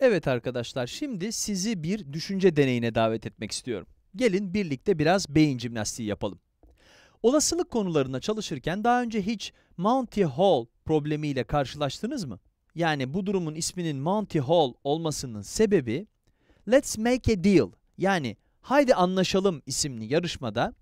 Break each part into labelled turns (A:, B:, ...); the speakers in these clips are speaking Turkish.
A: Evet arkadaşlar, şimdi sizi bir düşünce deneyine davet etmek istiyorum. Gelin birlikte biraz beyin jimnastiği yapalım. Olasılık konularına çalışırken daha önce hiç Monty Hall problemiyle karşılaştınız mı? Yani bu durumun isminin Monty Hall olmasının sebebi Let's Make a Deal yani Haydi Anlaşalım isimli yarışmada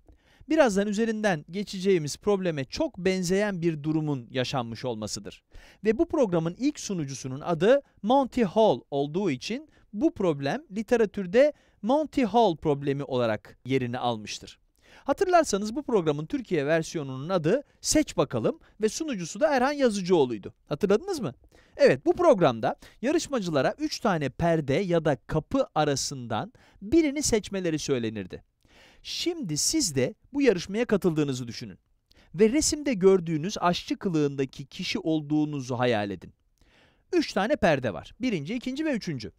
A: birazdan üzerinden geçeceğimiz probleme çok benzeyen bir durumun yaşanmış olmasıdır. Ve bu programın ilk sunucusunun adı Monty Hall olduğu için bu problem literatürde Monty Hall problemi olarak yerini almıştır. Hatırlarsanız bu programın Türkiye versiyonunun adı Seç Bakalım ve sunucusu da Erhan Yazıcıoğlu'ydu. Hatırladınız mı? Evet bu programda yarışmacılara 3 tane perde ya da kapı arasından birini seçmeleri söylenirdi. Şimdi siz de bu yarışmaya katıldığınızı düşünün ve resimde gördüğünüz aşçı kılığındaki kişi olduğunuzu hayal edin. Üç tane perde var. Birinci, ikinci ve üçüncü.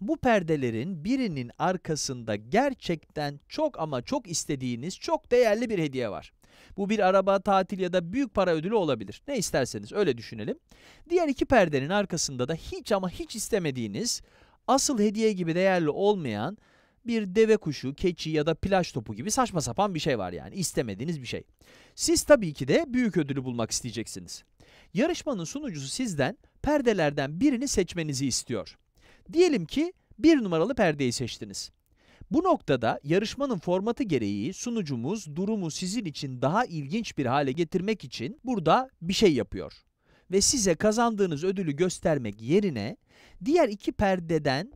A: Bu perdelerin birinin arkasında gerçekten çok ama çok istediğiniz çok değerli bir hediye var. Bu bir araba, tatil ya da büyük para ödülü olabilir. Ne isterseniz öyle düşünelim. Diğer iki perdenin arkasında da hiç ama hiç istemediğiniz, asıl hediye gibi değerli olmayan bir deve kuşu, keçi ya da plaj topu gibi saçma sapan bir şey var yani istemediğiniz bir şey. Siz tabii ki de büyük ödülü bulmak isteyeceksiniz. Yarışmanın sunucusu sizden perdelerden birini seçmenizi istiyor. Diyelim ki bir numaralı perdeyi seçtiniz. Bu noktada yarışmanın formatı gereği sunucumuz durumu sizin için daha ilginç bir hale getirmek için burada bir şey yapıyor. Ve size kazandığınız ödülü göstermek yerine diğer iki perdeden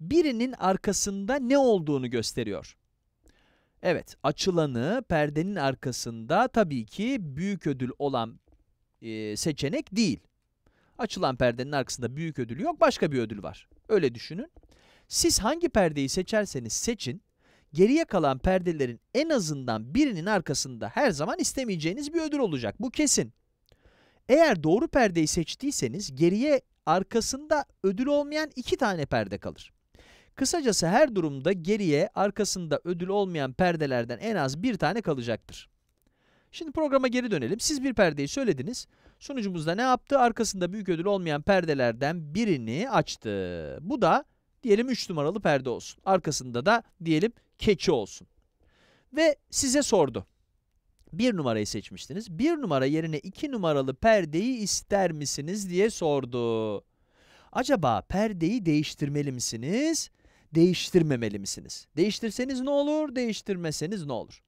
A: birinin arkasında ne olduğunu gösteriyor. Evet, açılanı perdenin arkasında tabii ki büyük ödül olan e, seçenek değil. Açılan perdenin arkasında büyük ödül yok, başka bir ödül var. Öyle düşünün. Siz hangi perdeyi seçerseniz seçin, geriye kalan perdelerin en azından birinin arkasında her zaman istemeyeceğiniz bir ödül olacak. Bu kesin. Eğer doğru perdeyi seçtiyseniz geriye arkasında ödül olmayan iki tane perde kalır. Kısacası her durumda geriye arkasında ödül olmayan perdelerden en az bir tane kalacaktır. Şimdi programa geri dönelim. Siz bir perdeyi söylediniz. Sunucumuzda ne yaptı? Arkasında büyük ödül olmayan perdelerden birini açtı. Bu da diyelim 3 numaralı perde olsun. Arkasında da diyelim keçi olsun. Ve size sordu. 1 numarayı seçmiştiniz. 1 numara yerine 2 numaralı perdeyi ister misiniz diye sordu. Acaba perdeyi değiştirmeli misiniz? değiştirmemeli misiniz? Değiştirseniz ne olur, değiştirmeseniz ne olur?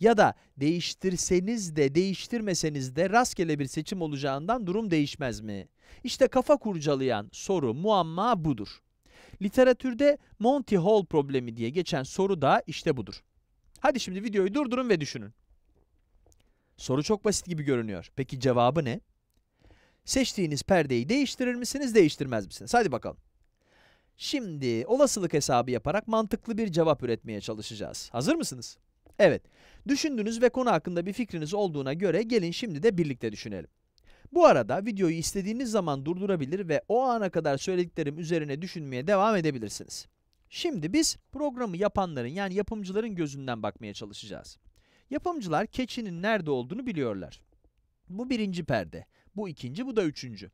A: Ya da değiştirseniz de değiştirmeseniz de rastgele bir seçim olacağından durum değişmez mi? İşte kafa kurcalayan soru, muamma budur. Literatürde Monty Hall problemi diye geçen soru da işte budur. Hadi şimdi videoyu durdurun ve düşünün. Soru çok basit gibi görünüyor. Peki cevabı ne? Seçtiğiniz perdeyi değiştirir misiniz, değiştirmez misiniz? Hadi bakalım. Şimdi olasılık hesabı yaparak mantıklı bir cevap üretmeye çalışacağız. Hazır mısınız? Evet, düşündünüz ve konu hakkında bir fikriniz olduğuna göre gelin şimdi de birlikte düşünelim. Bu arada videoyu istediğiniz zaman durdurabilir ve o ana kadar söylediklerim üzerine düşünmeye devam edebilirsiniz. Şimdi biz programı yapanların yani yapımcıların gözünden bakmaya çalışacağız. Yapımcılar keçinin nerede olduğunu biliyorlar. Bu birinci perde, bu ikinci, bu da üçüncü.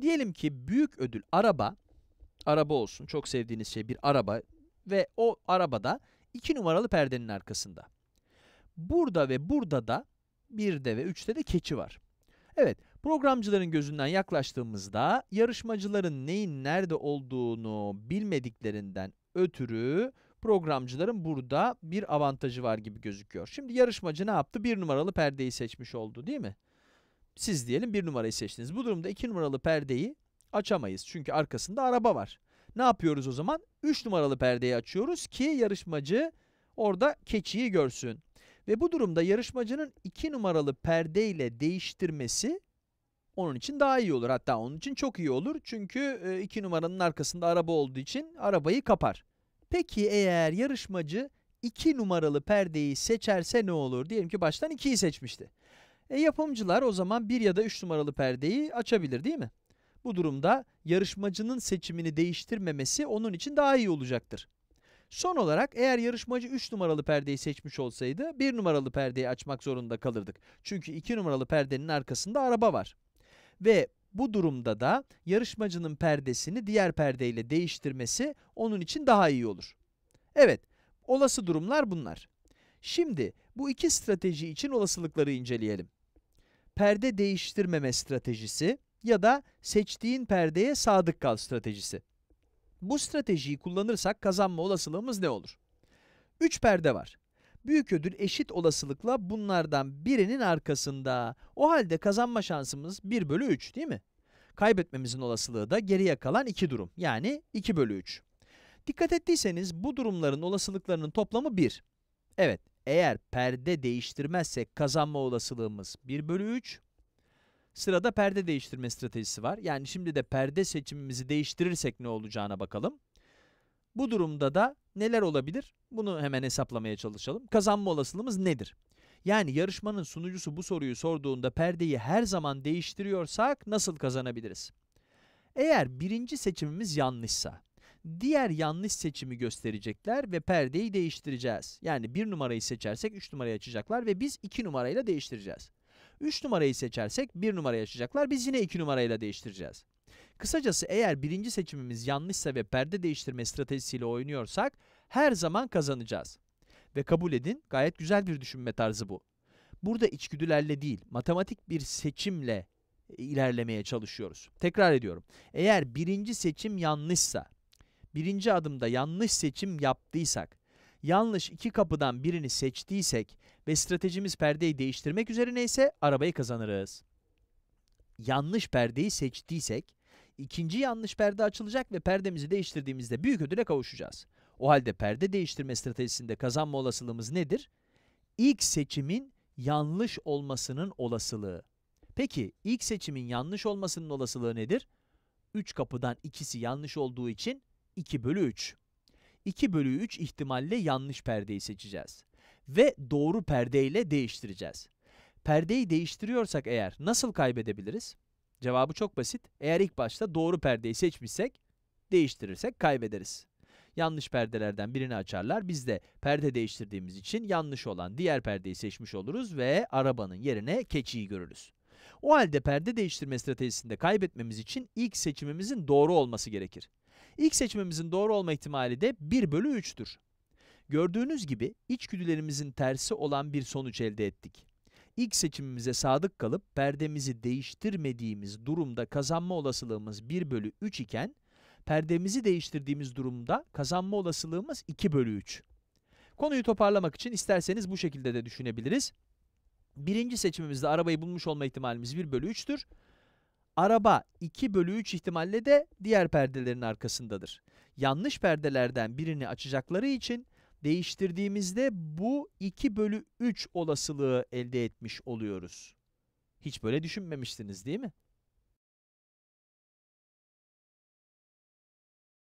A: Diyelim ki büyük ödül araba araba olsun çok sevdiğiniz şey bir araba ve o arabada iki numaralı perdenin arkasında. Burada ve burada da 1'de ve üçte de keçi var. Evet programcıların gözünden yaklaştığımızda yarışmacıların neyin nerede olduğunu bilmediklerinden ötürü programcıların burada bir avantajı var gibi gözüküyor. Şimdi yarışmacı ne yaptı? Bir numaralı perdeyi seçmiş oldu değil mi? Siz diyelim bir numarayı seçtiniz. Bu durumda iki numaralı perdeyi açamayız çünkü arkasında araba var. Ne yapıyoruz o zaman? 3 numaralı perdeyi açıyoruz ki yarışmacı orada keçiyi görsün. Ve bu durumda yarışmacının 2 numaralı perdeyle değiştirmesi onun için daha iyi olur. Hatta onun için çok iyi olur. Çünkü 2 e, numaranın arkasında araba olduğu için arabayı kapar. Peki eğer yarışmacı 2 numaralı perdeyi seçerse ne olur? Diyelim ki baştan 2'yi seçmişti. E yapımcılar o zaman 1 ya da 3 numaralı perdeyi açabilir değil mi? Bu durumda yarışmacının seçimini değiştirmemesi onun için daha iyi olacaktır. Son olarak eğer yarışmacı 3 numaralı perdeyi seçmiş olsaydı 1 numaralı perdeyi açmak zorunda kalırdık. Çünkü 2 numaralı perdenin arkasında araba var. Ve bu durumda da yarışmacının perdesini diğer perdeyle değiştirmesi onun için daha iyi olur. Evet, olası durumlar bunlar. Şimdi bu iki strateji için olasılıkları inceleyelim. Perde değiştirmeme stratejisi ya da seçtiğin perdeye sadık kal stratejisi. Bu stratejiyi kullanırsak kazanma olasılığımız ne olur? 3 perde var. Büyük ödül eşit olasılıkla bunlardan birinin arkasında. O halde kazanma şansımız 1 bölü 3 değil mi? Kaybetmemizin olasılığı da geriye kalan 2 durum yani 2 bölü 3. Dikkat ettiyseniz bu durumların olasılıklarının toplamı 1. Evet eğer perde değiştirmezsek kazanma olasılığımız 1 bölü 3 Sırada perde değiştirme stratejisi var. Yani şimdi de perde seçimimizi değiştirirsek ne olacağına bakalım. Bu durumda da neler olabilir? Bunu hemen hesaplamaya çalışalım. Kazanma olasılığımız nedir? Yani yarışmanın sunucusu bu soruyu sorduğunda perdeyi her zaman değiştiriyorsak nasıl kazanabiliriz? Eğer birinci seçimimiz yanlışsa, diğer yanlış seçimi gösterecekler ve perdeyi değiştireceğiz. Yani bir numarayı seçersek 3 numarayı açacaklar ve biz 2 numarayla değiştireceğiz. 3 numarayı seçersek 1 numara yaşayacaklar. Biz yine 2 numarayla değiştireceğiz. Kısacası eğer birinci seçimimiz yanlışsa ve perde değiştirme stratejisiyle oynuyorsak her zaman kazanacağız. Ve kabul edin gayet güzel bir düşünme tarzı bu. Burada içgüdülerle değil matematik bir seçimle e, ilerlemeye çalışıyoruz. Tekrar ediyorum. Eğer birinci seçim yanlışsa, birinci adımda yanlış seçim yaptıysak yanlış iki kapıdan birini seçtiysek ve stratejimiz perdeyi değiştirmek üzerine ise arabayı kazanırız. Yanlış perdeyi seçtiysek ikinci yanlış perde açılacak ve perdemizi değiştirdiğimizde büyük ödüle kavuşacağız. O halde perde değiştirme stratejisinde kazanma olasılığımız nedir? İlk seçimin yanlış olmasının olasılığı. Peki ilk seçimin yanlış olmasının olasılığı nedir? 3 kapıdan ikisi yanlış olduğu için 2 bölü 3. 2 bölü 3 ihtimalle yanlış perdeyi seçeceğiz. Ve doğru perdeyle değiştireceğiz. Perdeyi değiştiriyorsak eğer nasıl kaybedebiliriz? Cevabı çok basit. Eğer ilk başta doğru perdeyi seçmişsek, değiştirirsek kaybederiz. Yanlış perdelerden birini açarlar. Biz de perde değiştirdiğimiz için yanlış olan diğer perdeyi seçmiş oluruz ve arabanın yerine keçiyi görürüz. O halde perde değiştirme stratejisinde kaybetmemiz için ilk seçimimizin doğru olması gerekir. İlk seçmemizin doğru olma ihtimali de 1 bölü 3'tür. Gördüğünüz gibi içgüdülerimizin tersi olan bir sonuç elde ettik. İlk seçimimize sadık kalıp perdemizi değiştirmediğimiz durumda kazanma olasılığımız 1 bölü 3 iken, perdemizi değiştirdiğimiz durumda kazanma olasılığımız 2 bölü 3. Konuyu toparlamak için isterseniz bu şekilde de düşünebiliriz. Birinci seçimimizde arabayı bulmuş olma ihtimalimiz 1 bölü 3'tür. Araba 2 bölü 3 ihtimalle de diğer perdelerin arkasındadır. Yanlış perdelerden birini açacakları için değiştirdiğimizde bu 2 bölü 3 olasılığı elde etmiş oluyoruz. Hiç böyle düşünmemiştiniz değil mi?